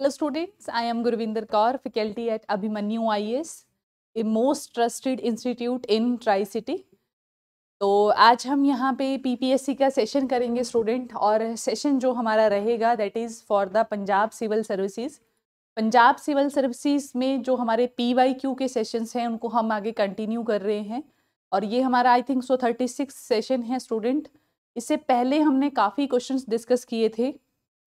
Hello students I am Gurvinder Kaur faculty at Abhimanyu IAS a most trusted institute in tricity तो आज हम यहाँ पे पीपीएससी का सेशन करेंगे स्टूडेंट और सेशन जो हमारा रहेगा that is for the Punjab civil services Punjab civil services में जो हमारे पीवाईक्यू के सेशंस हैं उनको हम आगे कंटिन्यू कर रहे हैं और ये हमारा I think so thirty six session है स्टूडेंट इससे पहले हमने काफ़ी क्वेश्चन डिस्कस किए थे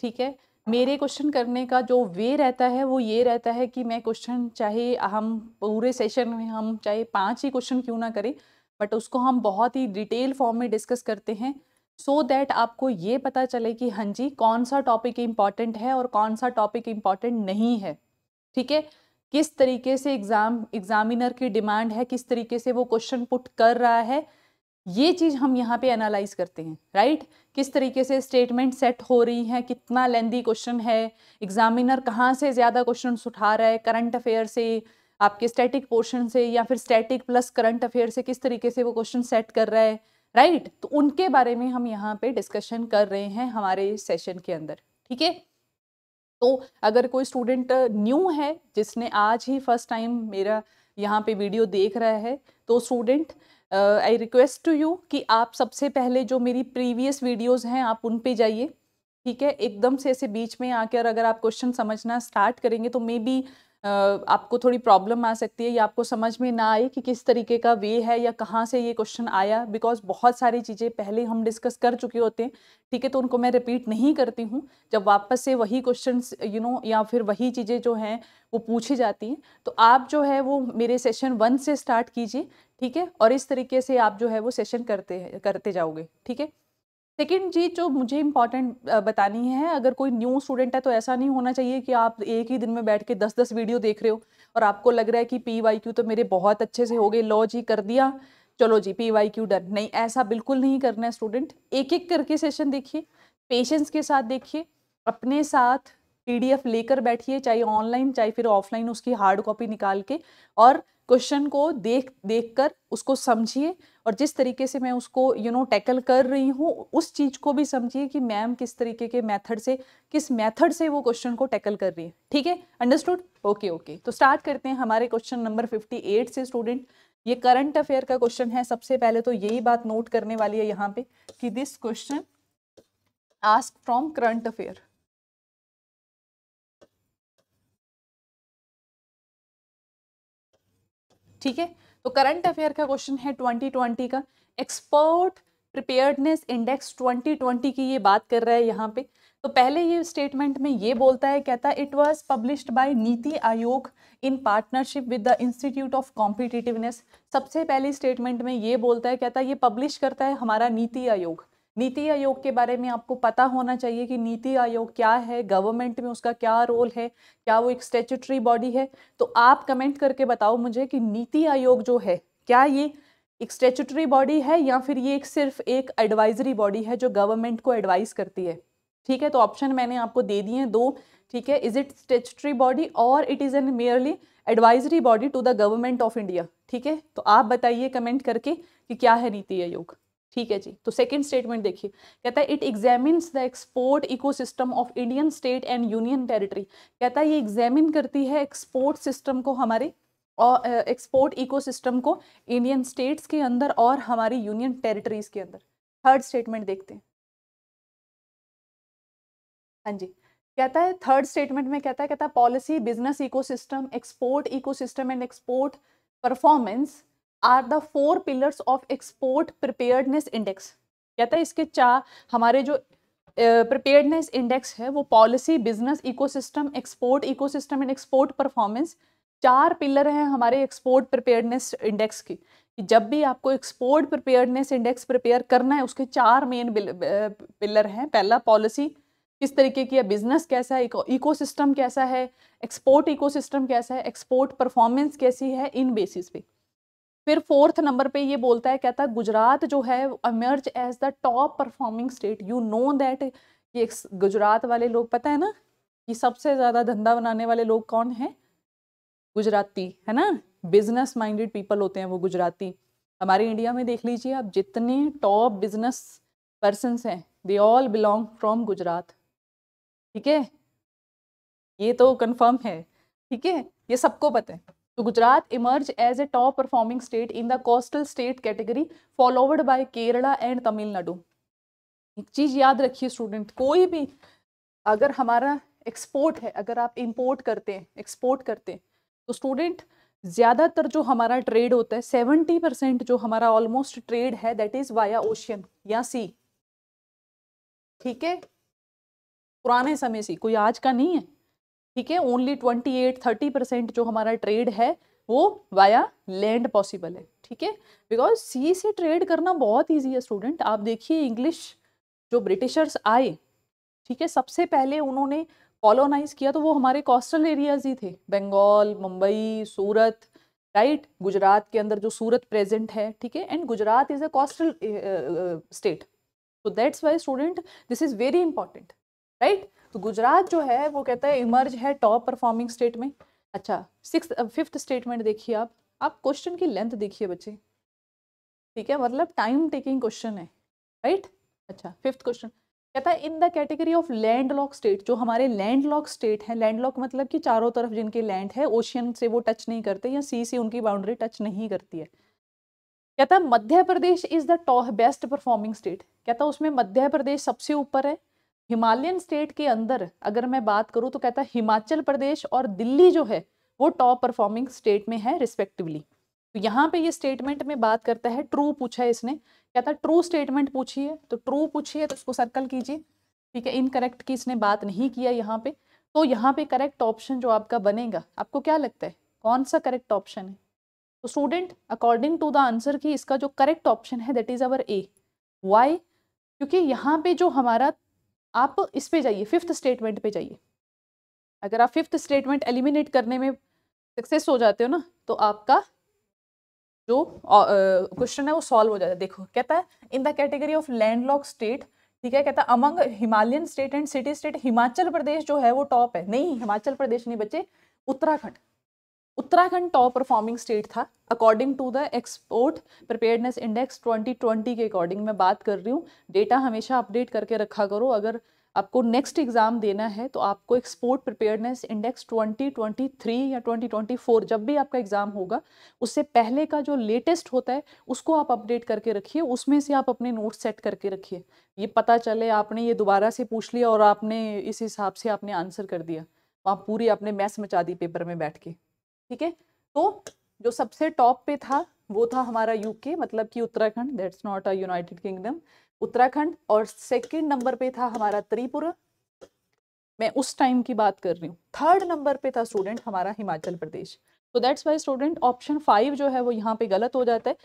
ठीक है मेरे क्वेश्चन करने का जो वे रहता है वो ये रहता है कि मैं क्वेश्चन चाहे हम पूरे सेशन में हम चाहे पांच ही क्वेश्चन क्यों ना करें बट उसको हम बहुत ही डिटेल फॉर्म में डिस्कस करते हैं सो so दैट आपको ये पता चले कि हाँ जी कौन सा टॉपिक इम्पॉर्टेंट है और कौन सा टॉपिक इम्पॉर्टेंट नहीं है ठीक है किस तरीके से एग्ज़ाम एग्ज़ामिनर की डिमांड है किस तरीके से वो क्वेश्चन पुट कर रहा है ये चीज़ हम यहाँ पे एनालाइज करते हैं राइट right? किस तरीके से स्टेटमेंट सेट हो रही हैं कितना लेंदी क्वेश्चन है एग्जामिनर कहाँ से ज़्यादा क्वेश्चन उठा रहा है करंट अफेयर से आपके स्टैटिक पोर्शन से या फिर स्टैटिक प्लस करंट अफेयर से किस तरीके से वो क्वेश्चन सेट कर रहा है राइट right? तो उनके बारे में हम यहाँ पे डिस्कशन कर रहे हैं हमारे सेशन के अंदर ठीक है तो अगर कोई स्टूडेंट न्यू है जिसने आज ही फर्स्ट टाइम मेरा यहाँ पे वीडियो देख रहा है तो student I request to you कि आप सबसे पहले जो मेरी प्रीवियस वीडियोस हैं आप उन पे जाइए ठीक है एकदम से ऐसे बीच में आकर अगर आप क्वेश्चन समझना स्टार्ट करेंगे तो मे बी आपको थोड़ी प्रॉब्लम आ सकती है या आपको समझ में ना आए कि किस तरीके का वे है या कहाँ से ये क्वेश्चन आया बिकॉज बहुत सारी चीज़ें पहले हम डिस्कस कर चुके होते हैं ठीक है तो उनको मैं रिपीट नहीं करती हूँ जब वापस से वही क्वेश्चन यू नो या फिर वही चीज़ें जो हैं वो पूछी जाती हैं तो आप जो है वो मेरे सेशन वन से स्टार्ट कीजिए ठीक है और इस तरीके से आप जो है वो सेशन करते हैं करते जाओगे ठीक है सेकेंड चीज़ जो मुझे इम्पॉर्टेंट बतानी है अगर कोई न्यू स्टूडेंट है तो ऐसा नहीं होना चाहिए कि आप एक ही दिन में बैठ के दस दस वीडियो देख रहे हो और आपको लग रहा है कि पी वाई क्यू तो मेरे बहुत अच्छे से हो गए लॉ जी कर दिया चलो जी पी वाई क्यू डन नहीं ऐसा बिल्कुल नहीं करना है स्टूडेंट एक एक करके सेशन देखिए पेशेंस के साथ देखिए अपने साथ एफ लेकर बैठिए चाहे ऑनलाइन चाहे फिर ऑफलाइन उसकी हार्ड कॉपी निकाल के और क्वेश्चन को देख देख कर उसको समझिए और जिस तरीके से मैं उसको यू नो टैकल कर रही हूँ उस चीज़ को भी समझिए कि मैम किस तरीके के मेथड से किस मेथड से वो क्वेश्चन को टैकल कर रही है ठीक है अंडरस्टूड ओके ओके तो स्टार्ट करते हैं हमारे क्वेश्चन नंबर फिफ्टी एट से स्टूडेंट ये करंट अफेयर का क्वेश्चन है सबसे पहले तो यही बात नोट करने वाली है यहाँ पे कि this question ask from current affair ठीक है तो करंट अफेयर का क्वेश्चन है 2020 का एक्सपर्ट प्रिपेयर्डनेस इंडेक्स 2020 की ये बात कर रहा है यहाँ पे तो पहले ये स्टेटमेंट में ये बोलता है कहता है it was published by NITI Aayog in partnership with the institute of competitiveness सबसे पहली स्टेटमेंट में ये बोलता है कहता है ये पब्लिश करता है हमारा नीति आयोग नीति आयोग के बारे में आपको पता होना चाहिए कि नीति आयोग क्या है गवर्नमेंट में उसका क्या रोल है क्या वो एक स्टेचुटरी बॉडी है तो आप कमेंट करके बताओ मुझे कि नीति आयोग जो है क्या ये एक स्टेचुटरी बॉडी है या फिर ये एक सिर्फ एक एडवाइजरी बॉडी है जो गवर्नमेंट को एडवाइज़ करती है ठीक है तो ऑप्शन मैंने आपको दे दिए दो ठीक है इज इट स्टेचुटरी बॉडी और it is an merely advisory body to the government of India ठीक है तो आप बताइए कमेंट करके कि क्या है नीति आयोग ठीक है जी तो सेकंड स्टेटमेंट देखिए कहता है it examines the export ecosystem of Indian state and union territory कहता है ये एग्जामिन करती है एक्सपोर्ट सिस्टम को हमारे और एक्सपोर्ट इकोसिस्टम को इंडियन स्टेट्स के अंदर और हमारी यूनियन टेरिटरीज के अंदर थर्ड स्टेटमेंट देखते हैं हाँ जी कहता है थर्ड स्टेटमेंट में कहता है कहता है policy business ecosystem export ecosystem and export performance are the four pillars of export preparedness index कहता है इसके चार हमारे जो प्रिपेयर्डनेस uh, इंडेक्स है वो policy business ecosystem export ecosystem and export performance चार पिलर हैं हमारे एक्सपोर्ट प्रिपेयर्डनेस इंडेक्स की कि जब भी आपको एक्सपोर्ट प्रिपेयर्डनेस इंडेक्स प्रिपेयर करना है उसके चार मेन पिलर हैं पहला पॉलिसी किस तरीके की है बिजनेस कैसा है सिस्टम कैसा है एक्सपोर्ट इकोसिस्टम कैसा है एक्सपोर्ट परफॉर्मेंस कैसी है इन बेसिस पे फिर फोर्थ नंबर पे ये बोलता है कहता है गुजरात जो है emerge as the top performing state you know that कि गुजरात वाले लोग पता है ना कि सबसे ज़्यादा धंधा बनाने वाले लोग कौन हैं गुजराती है ना बिजनेस माइंडेड पीपल होते हैं वो गुजराती हमारे इंडिया में देख लीजिए आप जितने टॉप बिजनेस पर्सन हैं they all belong from Gujarat ठीक है ये तो कंफर्म है ठीक है ये सबको पता है तो Gujarat emerge as a top performing state in the coastal state category followed by Kerala and Tamil Nadu एक चीज़ याद रखिए स्टूडेंट कोई भी अगर हमारा एक्सपोर्ट है अगर आप इंपोर्ट करते हैं एक्सपोर्ट करते हैं तो स्टूडेंट ज़्यादातर जो हमारा ट्रेड होता है सेवेंटी परसेंट जो हमारा ऑलमोस्ट ट्रेड है दैट इज़ वाया ओशियन या सी ठीक है पुराने समय से कोई आज का नहीं है ठीक है only twenty eight thirty percent जो हमारा ट्रेड है वो वाया लैंड पॉसिबल है ठीक है बिकॉज सी से ट्रेड करना बहुत ईजी है स्टूडेंट आप देखिए इंग्लिश जो ब्रिटिशर्स आए ठीक है सबसे पहले उन्होंने कॉलोनाइज किया तो वो हमारे कोस्टल एरियाज ही थे बंगाल मुंबई सूरत राइट गुजरात के अंदर जो सूरत प्रेजेंट है ठीक है and Gujarat is a coastal state so that's why student this is very important right तो गुजरात जो है वो कहता है इमर्ज है टॉप परफॉर्मिंग स्टेट में अच्छा सिक्स फिफ्थ स्टेटमेंट देखिए आप आप क्वेश्चन की लेंथ देखिए बच्चे ठीक है मतलब टाइम टेकिंग क्वेश्चन है राइट अच्छा फिफ्थ क्वेश्चन कहता है in the category of land lock state जो हमारे लैंड लॉक स्टेट हैं लैंड लॉक मतलब कि चारों तरफ जिनके लैंड है ओशियन से वो टच नहीं करते या सी से उनकी बाउंड्री टच नहीं करती है कहता है Madhya Pradesh is the top best performing state कहता है उसमें मध्य प्रदेश सबसे ऊपर है हिमालयन स्टेट के अंदर अगर मैं बात करूँ तो कहता है हिमाचल प्रदेश और दिल्ली जो है वो टॉप परफॉर्मिंग स्टेट में है रिस्पेक्टिवली तो यहाँ पे ये स्टेटमेंट में बात करता है ट्रू पूछा है इसने कहता ट्रू स्टेटमेंट पूछी है तो ट्रू पूछिए तो उसको सर्कल कीजिए ठीक है इनकरेक्ट की इसने बात नहीं किया यहाँ पे तो यहाँ पे करेक्ट ऑप्शन जो आपका बनेगा आपको क्या लगता है कौन सा करेक्ट ऑप्शन है तो student according to the answer की इसका जो करेक्ट ऑप्शन है that is our A why क्योंकि यहाँ पे जो हमारा आप इस पे जाइए फिफ्थ स्टेटमेंट पे जाइए अगर आप फिफ्थ स्टेटमेंट एलिमिनेट करने में सक्सेस हो जाते हो ना तो आपका जो क्वेश्चन है वो सॉल्व हो जाता है देखो कहता है in the category of land lock state ठीक है कहता है among Himalayan state and city state Himachal Pradesh जो है वो टॉप है नहीं हिमाचल प्रदेश नहीं बच्चे Uttarakhand Uttarakhand top performing state था according to the export preparedness index 2020 के अकॉर्डिंग मैं बात कर रही हूँ डेटा हमेशा अपडेट करके रखा करो अगर आपको नेक्स्ट एग्ज़ाम देना है तो आपको एक्सपोर्ट प्रिपेयरनेस इंडेक्स 2023 या 2024 जब भी आपका एग्ज़ाम होगा उससे पहले का जो लेटेस्ट होता है उसको आप अपडेट करके रखिए उसमें से आप अपने नोट सेट करके रखिए ये पता चले आपने ये दोबारा से पूछ लिया और आपने इस हिसाब से आपने आंसर कर दिया तो आप पूरी आपने मैथ्स मचा दी पेपर में बैठ के ठीक है तो जो सबसे टॉप पे था वो था हमारा यूके मतलब कि Uttarakhand that's not a United Kingdom Uttarakhand और सेकंड नंबर पे था हमारा त्रिपुरा मैं उस टाइम की बात कर रही हूँ थर्ड नंबर पे था स्टूडेंट हमारा हिमाचल प्रदेश तो that's why student option five जो है वो यहाँ पे गलत हो जाता है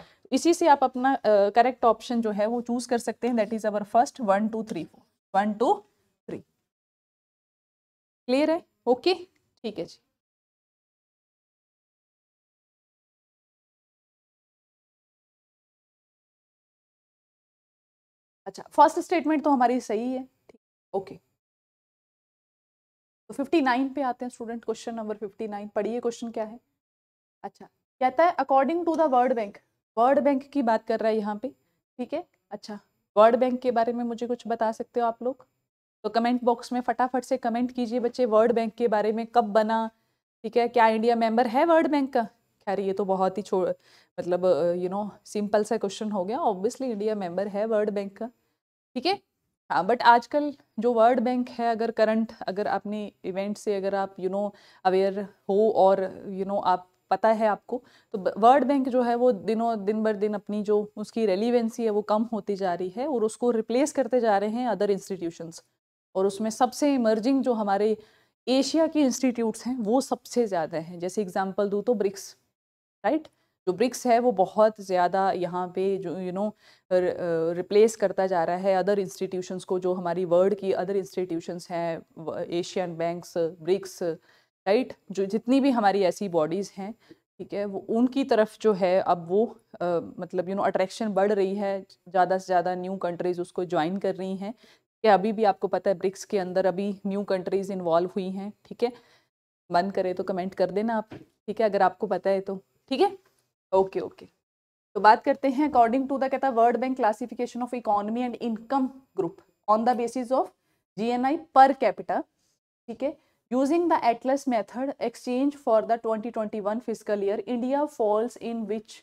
इसी से आप अपना करेक्ट uh, ऑप्शन जो है वो चूज कर सकते हैं that is our first one two three four one two three clear है ओके ठीक है जी अच्छा फर्स्ट स्टेटमेंट तो हमारी सही है ठीक ओके तो फिफ्टी नाइन पे आते हैं student question number fifty nine पढ़िए क्वेश्चन क्या है अच्छा कहता है according to the world bank world bank की बात कर रहा है यहाँ पे ठीक है अच्छा वर्ल्ड बैंक के बारे में मुझे कुछ बता सकते हो आप लोग तो कमेंट बॉक्स में फटाफट से कमेंट कीजिए बच्चे वर्ल्ड बैंक के बारे में कब बना ठीक है क्या इंडिया मेंबर है वर्ल्ड बैंक का खैर ये तो बहुत ही छो मतलब यू नो सिंपल सा क्वेश्चन हो गया ऑब्वियसली इंडिया मेंबर है वर्ल्ड बैंक का ठीक है हाँ बट आजकल जो वर्ल्ड बैंक है अगर करंट अगर आपने इवेंट से अगर आप यू नो अवेयर हो और यू नो आप पता है आपको तो वर्ल्ड बैंक जो है वो दिनों दिन भर दिन अपनी जो उसकी रेलिवेंसी है वो कम होती जा रही है और उसको रिप्लेस करते जा रहे हैं अदर इंस्टीट्यूशंस और उसमें सबसे इमर्जिंग जो हमारे एशिया की इंस्टीट्यूट्स हैं वो सबसे ज़्यादा हैं जैसे एग्जाम्पल दूँ तो ब्रिक्स राइट जो ब्रिक्स है वो बहुत ज़्यादा यहाँ पे जो यू नो रिप्लेस करता जा रहा है अदर इंस्टीट्यूशंस को जो हमारी वर्ल्ड की अदर इंस्टीट्यूशंस हैं एशियन बैंक्स ब्रिक्स राइट जो जितनी भी हमारी ऐसी बॉडीज़ हैं ठीक है वो उनकी तरफ जो है अब वो आ, मतलब यू नो अट्रैक्शन बढ़ रही है ज़्यादा से ज़्यादा न्यू कंट्रीज़ उसको ज्वाइन कर रही हैं कि अभी भी आपको पता है ब्रिक्स के अंदर अभी न्यू कंट्रीज़ इन्वॉल्व हुई हैं ठीक है बंद करे तो कमेंट कर देना आप ठीक है अगर आपको पता है तो ठीक है ओके ओके तो बात करते हैं अकॉर्डिंग टू द कहता है world bank classification of economy and income group on the basis of GNI per capita ठीक है using the atlas method exchange for the 2021 physical year India falls in which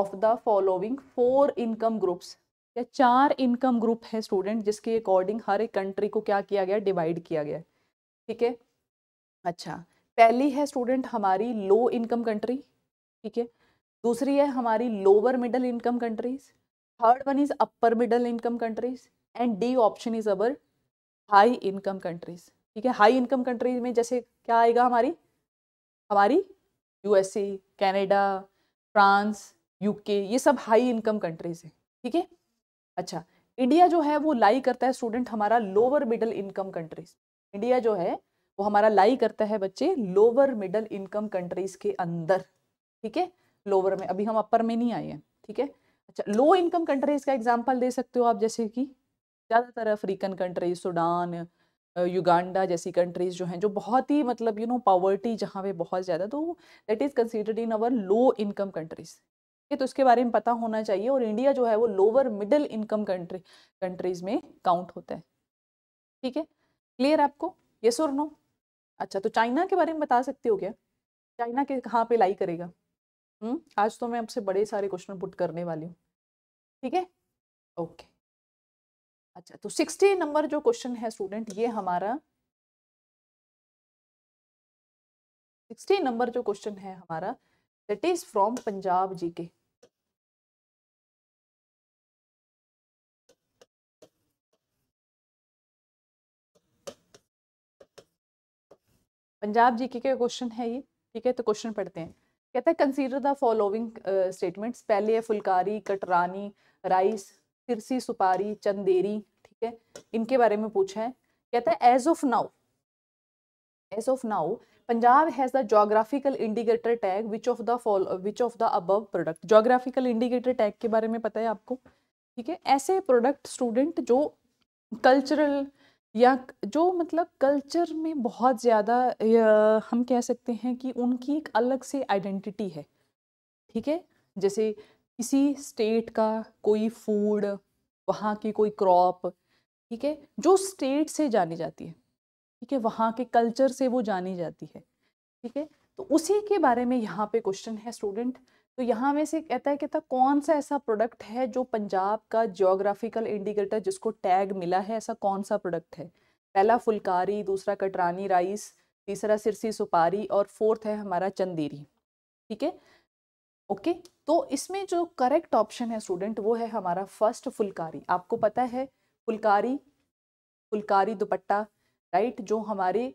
of the following four income groups या चार income group है student जिसके according हर एक country को क्या किया गया डिवाइड किया गया ठीक है अच्छा पहली है स्टूडेंट हमारी लो इनकम कंट्री ठीक है दूसरी है हमारी lower middle income countries third one is upper middle income countries and D option is our high income countries ठीक है हाई इनकम कंट्रीज में जैसे क्या आएगा हमारी हमारी यूएसए कनाडा फ्रांस यूके ये सब हाई इनकम कंट्रीज हैं ठीक है अच्छा इंडिया जो है वो लाई करता है स्टूडेंट हमारा lower middle income countries India जो है वो हमारा लाई करता है बच्चे लोअर मिडल इनकम कंट्रीज के अंदर ठीक है लोअर में अभी हम अपर में नहीं आए हैं ठीक है अच्छा लो इनकम कंट्रीज का एग्जाम्पल दे सकते हो आप जैसे कि ज़्यादातर अफ्रीकन कंट्रीज सूडान युगांडा जैसी कंट्रीज जो हैं जो बहुत ही मतलब यू नो पावर्टी जहाँ पे बहुत ज़्यादा तो that is considered in our low income countries ठीक है तो उसके बारे में पता होना चाहिए और इंडिया जो है वो lower middle income country countries में काउंट होता है ठीक है क्लियर आपको ये सुर नो अच्छा तो चाइना के बारे में बता सकते हो क्या चाइना के कहाँ पे लाई करेगा हम्म आज तो मैं आपसे बड़े सारे क्वेश्चन पुट करने वाली हूँ ठीक है ओके अच्छा तो सिक्सटी नंबर जो क्वेश्चन है स्टूडेंट ये हमारा सिक्सटी नंबर जो क्वेश्चन है हमारा that is from Punjab ji के पंजाब जी के क्वेश्चन है ये ठीक है तो क्वेश्चन पढ़ते हैं कहता है कंसीडर द फॉलोइंग स्टेटमेंट्स पहले है फुलकारी कटरानी राइस तिरसी सुपारी चंदेरी ठीक है इनके बारे में पूछा है कहता है as of now as of now Punjab has the geographical indicator tag which of the follow which of the above product geographical indicator tag के बारे में पता है आपको ठीक है ऐसे प्रोडक्ट स्टूडेंट जो कल्चरल या जो मतलब कल्चर में बहुत ज़्यादा हम कह सकते हैं कि उनकी एक अलग से आइडेंटिटी है ठीक है जैसे किसी स्टेट का कोई फूड वहाँ की कोई क्रॉप ठीक है जो स्टेट से जानी जाती है ठीक है वहाँ के कल्चर से वो जानी जाती है ठीक है तो उसी के बारे में यहाँ पे क्वेश्चन है स्टूडेंट तो यहाँ में से कहता है कहता कौन सा ऐसा प्रोडक्ट है जो पंजाब का जोग्राफिकल इंडिकेटर जिसको टैग मिला है ऐसा कौन सा प्रोडक्ट है पहला फुलकारी दूसरा कटरानी राइस तीसरा सिरसी सुपारी और फोर्थ है हमारा चंदेरी ठीक है ओके तो इसमें जो करेक्ट ऑप्शन है स्टूडेंट वो है हमारा फर्स्ट फुलकारी आपको पता है फुलकारी फुलकारी दुपट्टा राइट जो हमारे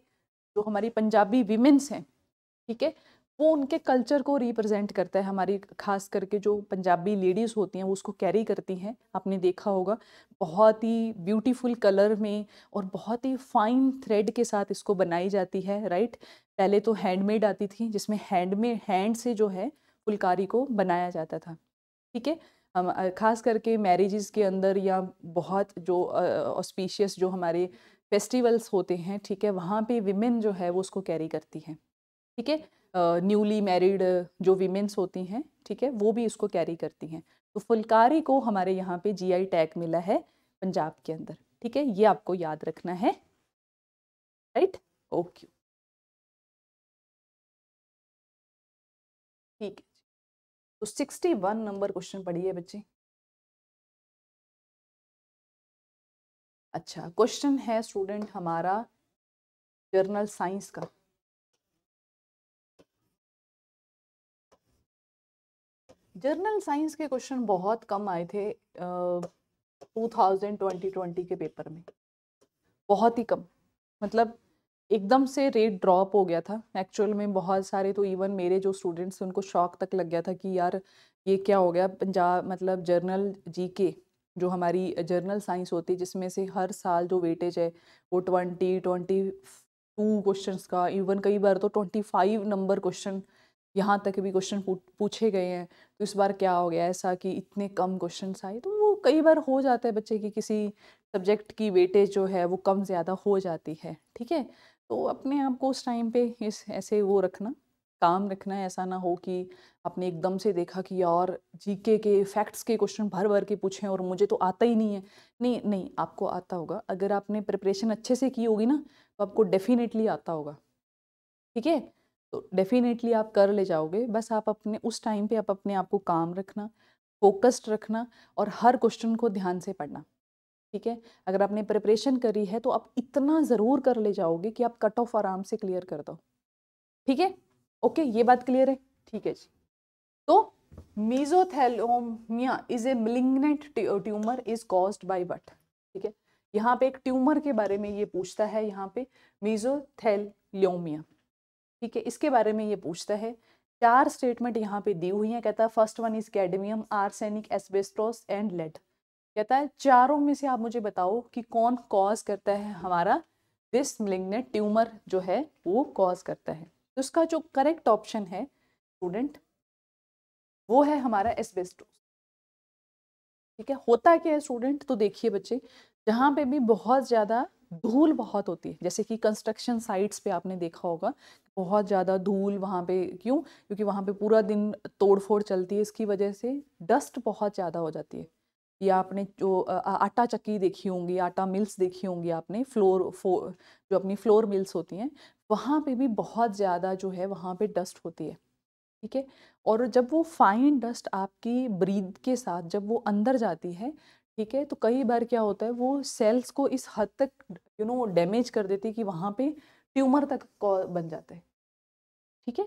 जो हमारी पंजाबी विमेंस हैं ठीक है थीके? वो उनके कल्चर को रिप्रेजेंट करता है हमारी खास करके जो पंजाबी लेडीज़ होती हैं वो उसको कैरी करती हैं आपने देखा होगा बहुत ही ब्यूटीफुल कलर में और बहुत ही फाइन थ्रेड के साथ इसको बनाई जाती है राइट पहले तो हैंडमेड आती थी जिसमें हैंडमेड हैंड से जो है फुलकारी को बनाया जाता था ठीक है हम खास करके मैरिजेस के अंदर या बहुत जो ऑस्पिशियस जो हमारे फेस्टिवल्स होते हैं ठीक है वहाँ पे विमेन जो है वो उसको कैरी करती हैं ठीक है न्यूली मैरिड जो वीमेंस होती हैं ठीक है वो भी इसको कैरी करती हैं तो फुलकारी को हमारे यहाँ पे जीआई टैग मिला है पंजाब के अंदर ठीक है ये आपको याद रखना है राइट ओके ठीक है तो सिक्सटी वन नंबर क्वेश्चन पढ़िए बच्चे अच्छा क्वेश्चन है स्टूडेंट हमारा जर्नल साइंस का जर्नल साइंस के क्वेश्चन बहुत कम आए थे टू थाउजेंड ट्वेंटी ट्वेंटी के पेपर में बहुत ही कम मतलब एकदम से रेट ड्रॉप हो गया था एक्चुअल में बहुत सारे तो इवन मेरे जो स्टूडेंट्स उनको शौक तक लग गया था कि यार ये क्या हो गया पंजाब मतलब जर्नल जी के जो हमारी जर्नल साइंस होती है जिसमें से हर साल जो वेटेज है वो ट्वेंटी ट्वेंटी टू क्वेश्चन का इवन कई बार तो ट्वेंटी फाइव नंबर क्वेश्चन यहाँ तक भी क्वेश्चन पूछे गए हैं तो इस बार क्या हो गया ऐसा कि इतने कम क्वेश्चन आए तो वो कई बार हो जाता है बच्चे की किसी सब्जेक्ट की वेटेज जो है वो कम ज़्यादा हो जाती है ठीक है तो अपने आप को उस टाइम पे इस ऐसे वो रखना काम रखना है ऐसा ना हो कि आपने एकदम से देखा कि और जीके के फैक्ट्स के क्वेश्चन भर भर के पूछे और मुझे तो आता ही नहीं है नहीं नहीं आपको आता होगा अगर आपने प्रिपरेशन अच्छे से की होगी ना तो आपको डेफिनेटली आता होगा ठीक है तो डेफिनेटली आप कर ले जाओगे बस आप अपने उस टाइम पे आप अपने आप को काम रखना फोकस्ड रखना और हर क्वेश्चन को ध्यान से पढ़ना ठीक है अगर आपने प्रिपरेशन करी है तो आप इतना ज़रूर कर ले जाओगे कि आप कट ऑफ आराम से क्लियर कर दो ठीक है ओके ये बात क्लियर है ठीक है जी तो mesothelioma is a malignant tumour is cause by but ठीक है यहाँ पे एक ट्यूमर के बारे में ये पूछता है यहाँ पे मीजोथेलोमिया ठीक है इसके बारे में ये पूछता है चार स्टेटमेंट यहाँ पे दी हुई हैं कहता है first one is cadmium arsenic asbestos and lead कहता है चारों में से आप मुझे बताओ कि कौन कॉज करता है हमारा दिस मिलिग्नेट ट्यूमर जो है वो कॉज करता है तो उसका जो करेक्ट ऑप्शन है स्टूडेंट वो है हमारा एस्बेस्टोस ठीक है होता क्या है स्टूडेंट तो देखिए बच्चे जहाँ पे भी बहुत ज़्यादा धूल बहुत होती है जैसे कि कंस्ट्रक्शन साइट्स पे आपने देखा होगा बहुत ज़्यादा धूल वहाँ पे क्यों क्योंकि वहाँ पे पूरा दिन तोड़फोड़ चलती है इसकी वजह से डस्ट बहुत ज़्यादा हो जाती है या आपने जो आटा चक्की देखी होंगी आटा मिल्स देखी होंगी आपने फ्लोर फो जो अपनी फ्लोर मिल्स होती हैं वहाँ पे भी बहुत ज़्यादा जो है वहाँ पे डस्ट होती है ठीक है और जब वो फाइन डस्ट आपकी ब्रीद के साथ जब वो अंदर जाती है ठीक है तो कई बार क्या होता है वो सेल्स को इस हद तक यू नो डैमेज कर देती है कि वहाँ पे ट्यूमर तक बन जाता है ठीक है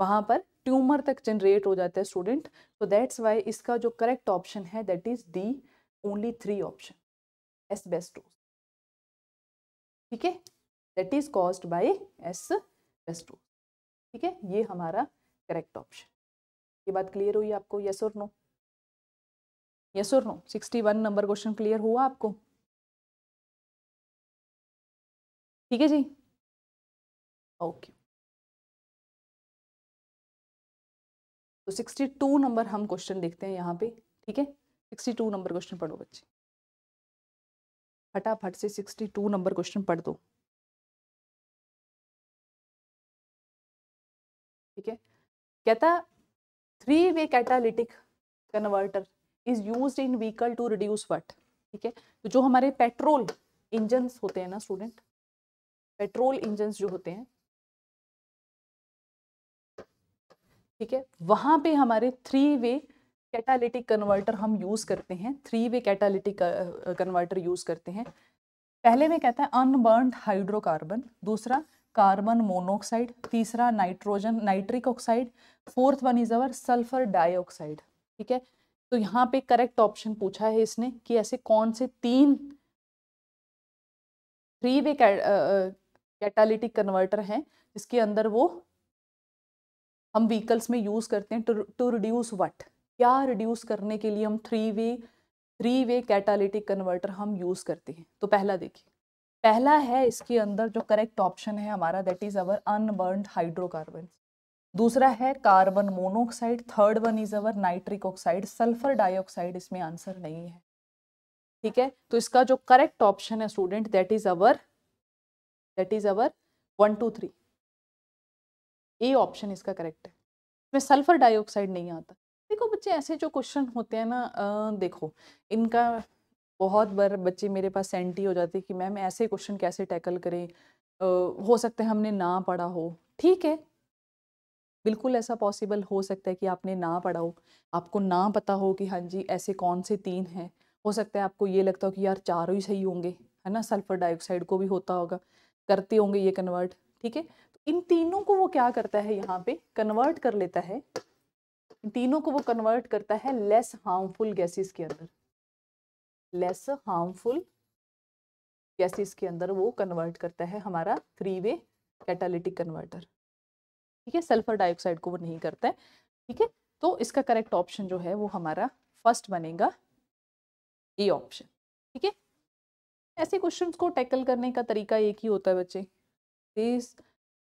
वहाँ पर ट्यूमर तक जनरेट हो जाता है स्टूडेंट तो दैट्स वाई इसका जो करेक्ट ऑप्शन है that is D only three options asbestos ठीक है that is caused best asbestos ठीक है ये हमारा करेक्ट ऑप्शन ये बात क्लियर हुई आपको येस और नो यस और no sixty one number question clear हुआ आपको ठीक है जी ओके तो सिक्सटी टू नंबर हम क्वेश्चन देखते हैं यहाँ पे ठीक है सिक्सटी टू नंबर क्वेश्चन पढ़ो बच्चे फटाफट से सिक्सटी टू नंबर क्वेश्चन पढ़ दो ठीक है कहता three way catalytic converter is use in vehicle to reduce what ठीक है तो जो हमारे पेट्रोल इंजन्स होते हैं ना स्टूडेंट पेट्रोल इंजन्स जो होते हैं ठीक है वहां पे हमारे थ्री वे कैटालिटिक कन्वर्टर हम यूज़ करते हैं three way catalytic converter use करते हैं पहले में कहता है अनबर्न्ड हाइड्रोकार्बन दूसरा कार्बन मोनोऑक्साइड तीसरा nitrogen nitric oxide fourth one is our sulphur dioxide ठीक है तो यहाँ पे करेक्ट ऑप्शन पूछा है इसने कि ऐसे कौन से तीन थ्री वे कैटालिटिक कन्वर्टर हैं जिसके अंदर वो हम व्हीकल्स में यूज़ करते हैं टू टू रिड्यूस वट क्या रिड्यूस करने के लिए हम three way three way catalytic converter हम यूज़ करते हैं तो पहला देखिए पहला है इसके अंदर जो करेक्ट ऑप्शन है हमारा that is our unburnt hydrocarbon दूसरा है carbon monoxide third one is our nitric oxide sulphur dioxide इसमें आंसर नहीं है ठीक है तो इसका जो करेक्ट ऑप्शन है student that is our that is our one two three A option इसका करेक्ट है इसमें सल्फर डाइऑक्साइड नहीं आता देखो बच्चे ऐसे जो क्वेश्चन होते हैं ना आ, देखो इनका बहुत बार बच्चे मेरे पास एंटी हो जाते हैं कि मैम ऐसे क्वेश्चन कैसे टैकल करें आ, हो सकता है हमने ना पढ़ा हो ठीक है बिल्कुल ऐसा पॉसिबल हो सकता है कि आपने ना पढ़ा हो आपको ना पता हो कि हाँ जी ऐसे कौन से तीन हैं हो सकता है आपको ये लगता हो कि यार चारों ही सही होंगे है ना सल्फर डाइऑक्साइड को भी होता होगा करते होंगे ये कन्वर्ट ठीक है तो इन तीनों को वो क्या करता है यहाँ पे कन्वर्ट कर लेता है इन तीनों को वो कन्वर्ट करता है लेस हार्मफुल गैसेस के अंदर लेस हार्मफुल गैसेस के अंदर वो कन्वर्ट करता है हमारा थ्री वे कैटालिटिक कन्वर्टर ठीक है सल्फर डाइऑक्साइड को वो नहीं करता है ठीक है तो इसका करेक्ट ऑप्शन जो है वो हमारा फर्स्ट बनेगा ए ऑप्शन ठीक है ऐसे क्वेश्चंस को टैकल करने का तरीका एक ही होता है बच्चे this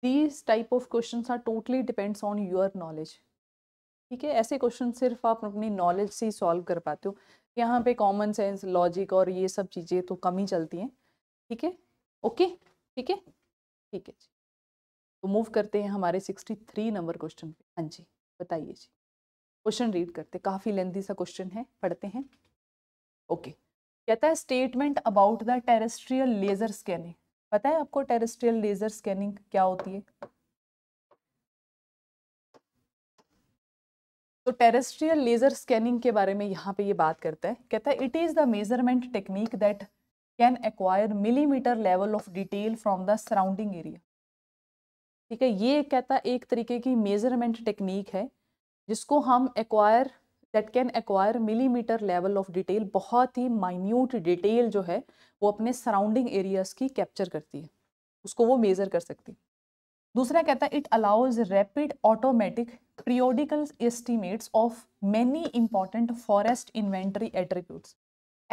this type of question are totally depends on your knowledge ठीक है ऐसे क्वेश्चन सिर्फ आप अपनी नॉलेज से ही सॉल्व कर पाते हो यहाँ पे कॉमन सेंस लॉजिक और ये सब चीज़ें तो कम ही चलती हैं ठीक है ओके ठीक है ठीक है तो मूव करते हैं हमारे 63 नंबर क्वेश्चन पे हाँ जी बताइए जी क्वेश्चन रीड करते काफ़ी लेंदी सा क्वेश्चन है पढ़ते हैं ओके कहता है statement about the terrestrial laser scanning पता है आपको टेरेस्ट्रियल लेज़र स्कैनिंग क्या होती है तो टेरेस्ट्रियल लेज़र स्कैनिंग के बारे में यहाँ पे ये बात करता है कहता है it is the measurement technique that can acquire millimetre level of detail from the surrounding area ठीक है ये कहता एक तरीके की मेजरमेंट टेक्निक है जिसको हम acquire that can acquire millimetre level of detail बहुत ही माइन्यूट डिटेल जो है वो अपने सराउंडिंग एरियाज की कैप्चर करती है उसको वो मेज़र कर सकती है दूसरा कहता है it allows rapid automatic periodical estimates of many important forest inventory attributes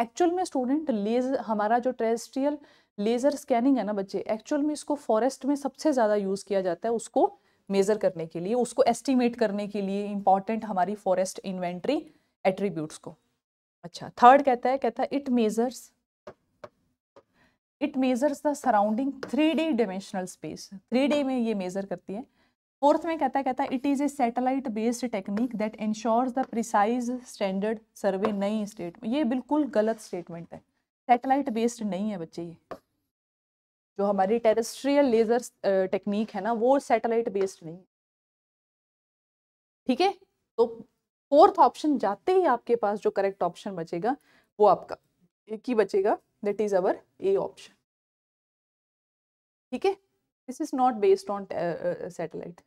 actual में स्टूडेंट लेजर हमारा जो टेरेस्ट्रियल लेज़र स्कैनिंग है ना बच्चे एक्चुअल में इसको फॉरेस्ट में सबसे ज़्यादा यूज़ किया जाता है उसको मेज़र करने के लिए उसको एस्टिमेट करने के लिए इंपॉर्टेंट हमारी फॉरेस्ट इन्वेंट्री एट्रीब्यूट्स को अच्छा थर्ड कहता है कहता है it measures it measures the surrounding three D dimensional space three D में ये मेज़र करती है फोर्थ में कहता है कहता है it is a satellite based technique that ensures the precise standard survey नई स्टेट ये बिल्कुल गलत स्टेटमेंट है सैटेलाइट बेस्ड नहीं है बच्चे ये जो हमारी टेरेस्ट्रियल लेजर टेक्निक है ना वो सैटेलाइट बेस्ड नहीं है ठीक है तो फोर्थ ऑप्शन जाते ही आपके पास जो करेक्ट ऑप्शन बचेगा वो आपका एक ही बचेगा that is our A option ठीक है this is not based on satellite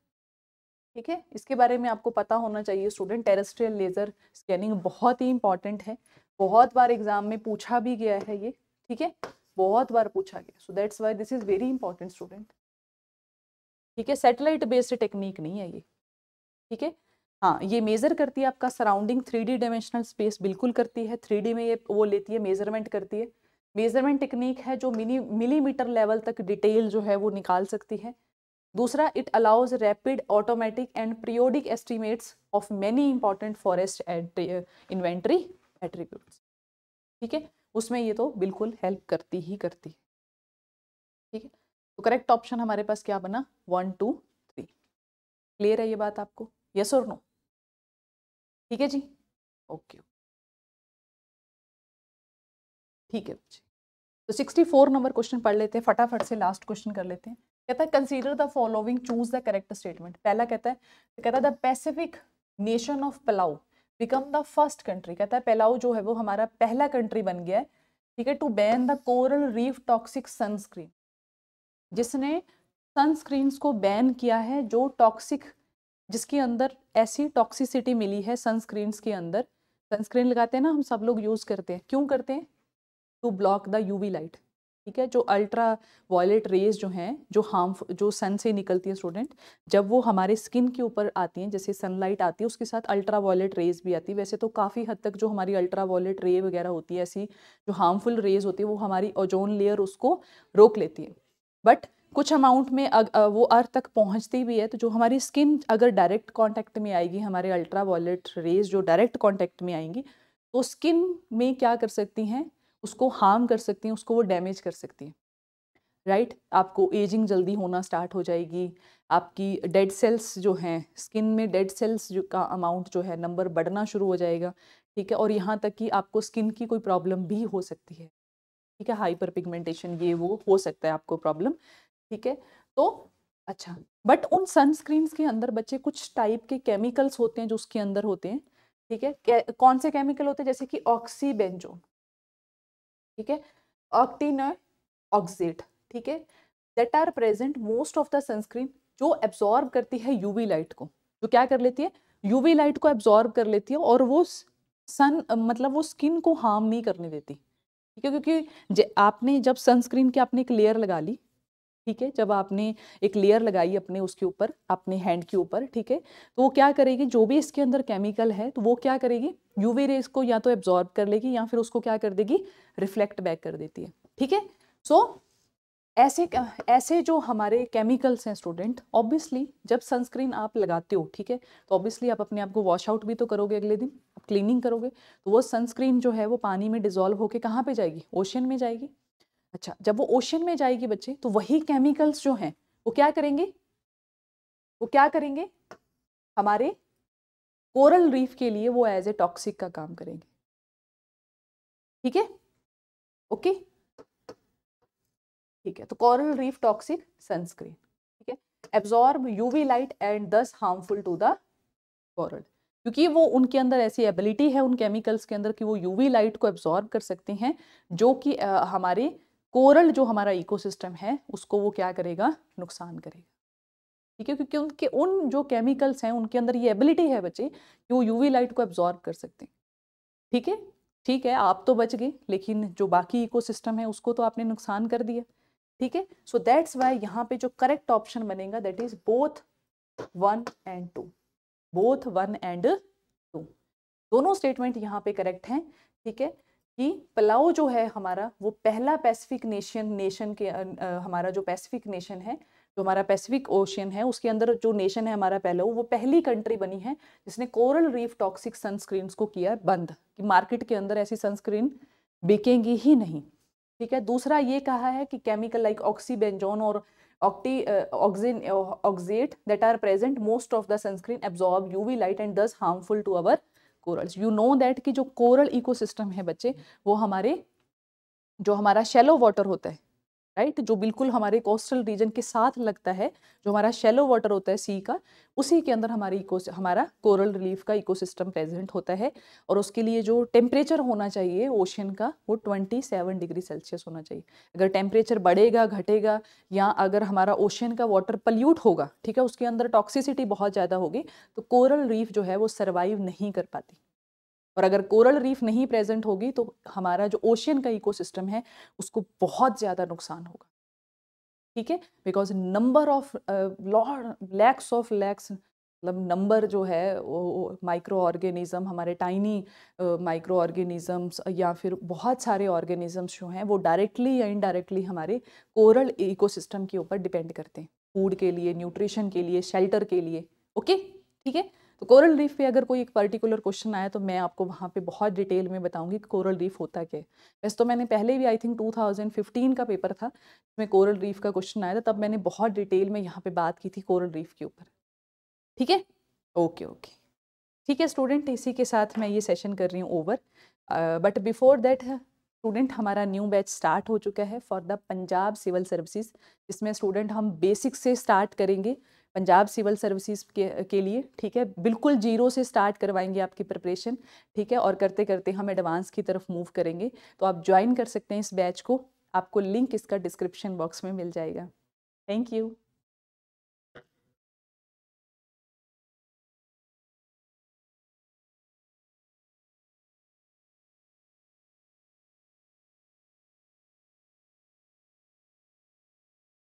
ठीक है इसके बारे में आपको पता होना चाहिए स्टूडेंट टेरेस्ट्रियल लेज़र स्कैनिंग बहुत ही इंपॉर्टेंट है बहुत बार एग्जाम में पूछा भी गया है ये ठीक है बहुत बार पूछा गया so that's why this is very important student ठीक है सेटेलाइट बेस्ड टेक्निक नहीं है ये ठीक है हाँ ये मेज़र करती है आपका surrounding three D dimensional space बिल्कुल करती है थ्री डी में ये वो लेती है मेजरमेंट करती है मेजरमेंट टेक्निक है जो मिनी मिलीमीटर लेवल तक डिटेल जो है वो निकाल सकती है दूसरा it allows rapid automatic and periodic estimates of many important forest inventory attribute ठीक है उसमें ये तो बिल्कुल हेल्प करती ही करती है ठीक है तो करेक्ट ऑप्शन हमारे पास क्या बना वन टू थ्री क्लियर है ये बात आपको यस और नो ठीक है जी ओके ठीक है बच्चे तो सिक्सटी फोर नंबर क्वेश्चन पढ़ लेते हैं फटाफट से लास्ट क्वेश्चन कर लेते हैं कहता है consider the following choose the correct statement पहला कहता है कहता है the Pacific nation of Palau become the first country कहता है पलाऊ जो है वो हमारा पहला कंट्री बन गया है ठीक है to ban the coral reef toxic sunscreen जिसने सनस्क्रीन्स को बैन किया है जो टॉक्सिक जिसके अंदर ऐसी टॉक्सिसिटी मिली है सनस्क्रीन्स के अंदर सनस्क्रीन लगाते हैं ना हम सब लोग यूज़ करते हैं क्यों करते हैं to block the UV light ठीक है जो अल्ट्रा वॉयलेट रेज जो हैं जो हार्म जो सन से निकलती है स्टूडेंट जब वो हमारे स्किन के ऊपर आती हैं जैसे सनलाइट आती है उसके साथ अल्ट्रा वॉयलेट रेज भी आती है वैसे तो काफ़ी हद तक जो हमारी अल्ट्रा वॉयलेट रे वगैरह होती है ऐसी जो हार्मफुल रेज होती है वो हमारी ओजोन लेयर उसको रोक लेती है बट कुछ अमाउंट में अग, वो अर्थ तक पहुंचती भी है तो जो हमारी स्किन अगर डायरेक्ट कांटेक्ट में आएगी हमारे अल्ट्रा वॉयलेट रेज जो डायरेक्ट कांटेक्ट में आएंगी तो स्किन में क्या कर सकती हैं उसको हार्म कर सकती हैं उसको वो डैमेज कर सकती हैं राइट right? आपको एजिंग जल्दी होना स्टार्ट हो जाएगी आपकी डेड सेल्स जो हैं स्किन में डेड सेल्स जो का अमाउंट जो है नंबर बढ़ना शुरू हो जाएगा ठीक है और यहाँ तक कि आपको स्किन की कोई प्रॉब्लम भी हो सकती है ठीक है हाइपर पिगमेंटेशन ये वो हो सकता है आपको प्रॉब्लम ठीक है तो अच्छा बट उन सनस्क्रीन्स के अंदर बच्चे कुछ टाइप के केमिकल्स होते हैं जो उसके अंदर होते हैं ठीक है कौन से केमिकल होते हैं जैसे कि ऑक्सीबेंजोन ठीक है ऑक्टिनॉय ऑक्सेट ठीक है that are present most of the sunscreen जो एब्जॉर्ब करती है यूवी लाइट को जो क्या कर लेती है यूवी लाइट को एब्जॉर्ब कर लेती है और वो सन मतलब वो स्किन को हार्म नहीं करने देती ठीक है क्योंकि आपने जब सनस्क्रीन की आपने एक लेयर लगा ली ठीक है जब आपने एक लेयर लगाई अपने उसके ऊपर अपने हैंड के ऊपर ठीक है तो वो क्या करेगी जो भी इसके अंदर केमिकल है तो वो क्या करेगी यूवी रेस को या तो एब्जॉर्ब कर लेगी या फिर उसको क्या कर देगी रिफ्लेक्ट बैक कर देती है ठीक है सो ऐसे ऐसे जो हमारे केमिकल्स हैं स्टूडेंट ऑब्वियसली जब सनस्क्रीन आप लगाते हो ठीक है तो ऑब्वियसली आप अपने आप को वॉश आउट भी तो करोगे अगले दिन आप क्लीनिंग करोगे तो वो सनस्क्रीन जो है वो पानी में डिजोल्व होकर कहाँ पे जाएगी ओशन में जाएगी अच्छा जब वो ओशन में जाएगी बच्चे तो वही केमिकल्स जो हैं वो क्या करेंगे वो क्या करेंगे हमारे कोरल रीफ के लिए वो एज ए टॉक्सिक का काम करेंगे ठीक है ओके ठीक है तो कोरल रीफ टॉक्सिक सनस्क्रीन ठीक है एब्जॉर्ब यूवी लाइट एंड दस हार्मफुल टू द कोरल क्योंकि वो उनके अंदर ऐसी एबिलिटी है उन केमिकल्स के अंदर कि वो यूवी लाइट को एब्जॉर्ब कर सकते हैं जो कि हमारे कोरल जो हमारा इकोसिस्टम है उसको वो क्या करेगा नुकसान करेगा ठीक है क्योंकि उनके उन जो केमिकल्स हैं उनके अंदर ये एबिलिटी है बच्चे कि वो यूवी लाइट को एब्जॉर्ब कर सकते हैं ठीक है ठीक है आप तो बच गए लेकिन जो बाकी इकोसिस्टम है उसको तो आपने नुकसान कर दिया ठीक है सो दैट्स वाई यहाँ पे जो करेक्ट ऑप्शन बनेगा that is both one and two both one and two दोनों स्टेटमेंट यहाँ पे करेक्ट हैं ठीक है कि पलाव जो है हमारा वो पहला पैसिफिक नेशन नेशन के आ, हमारा जो पैसिफिक नेशन है जो हमारा पैसिफिक ओशियन है उसके अंदर जो नेशन है हमारा पहला वो पहली कंट्री बनी है जिसने कोरल रीफ टॉक्सिक सनस्क्रीन को किया बंद कि मार्केट के अंदर ऐसी सनस्क्रीन बिकेंगी ही नहीं ठीक है दूसरा ये कहा है कि केमिकल लाइक ऑक्सीबेंजोन और octi uh, oxit that are present most of the sunscreen absorb UV light and दस harmful to our corals you know that कि जो कोरल इकोसिस्टम है बच्चे वो हमारे जो हमारा शेलो वाटर होता है राइट जो बिल्कुल हमारे कोस्टल रीजन के साथ लगता है जो हमारा शेलो वाटर होता है सी का उसी के अंदर हमारे इको हमारा कोरल रिलीफ का इकोसिस्टम प्रेजेंट होता है और उसके लिए जो टेम्परेचर होना चाहिए ओशन का वो 27 डिग्री सेल्सियस होना चाहिए अगर टेम्परेचर बढ़ेगा घटेगा या अगर हमारा ओशन का वाटर पल्यूट होगा ठीक है उसके अंदर टॉक्सिसिटी बहुत ज़्यादा होगी तो कोरल रीफ जो है वो सर्वाइव नहीं कर पाती और अगर कोरल रीफ नहीं प्रेजेंट होगी तो हमारा जो ओशियन का इकोसिस्टम है उसको बहुत ज़्यादा नुकसान होगा ठीक है because number of lakhs of lakhs मतलब नंबर जो है वो माइक्रो ऑर्गेनिज़म हमारे टाइनी माइक्रो ऑर्गेनिज़म्स या फिर बहुत सारे ऑर्गेनिज़म्स जो हैं वो डायरेक्टली या इनडायरेक्टली हमारे कोरल इकोसिस्टम के ऊपर डिपेंड करते हैं फूड के लिए न्यूट्रिशन के लिए शेल्टर के लिए ओके ठीक है तो कोरल रीफ पे अगर कोई एक पर्टिकुलर क्वेश्चन आया तो मैं आपको वहाँ पे बहुत डिटेल में बताऊंगी कि कोरल रीफ होता क्या है वैसे तो मैंने पहले भी आई थिंक 2015 का पेपर था जिसमें कोरल रीफ का क्वेश्चन आया था तब मैंने बहुत डिटेल में यहाँ पे बात की थी कोरल रीफ के ऊपर ठीक है ओके ओके ठीक है स्टूडेंट इसी के साथ मैं ये सेशन कर रही हूँ over but before that student हमारा न्यू बैच स्टार्ट हो चुका है for the Punjab civil services जिसमें स्टूडेंट हम बेसिक से स्टार्ट करेंगे पंजाब सिविल सर्विसेज के के लिए ठीक है बिल्कुल जीरो से स्टार्ट करवाएंगे आपकी प्रिपरेशन ठीक है और करते करते हम एडवांस की तरफ मूव करेंगे तो आप ज्वाइन कर सकते हैं इस बैच को आपको लिंक इसका डिस्क्रिप्शन बॉक्स में मिल जाएगा थैंक यू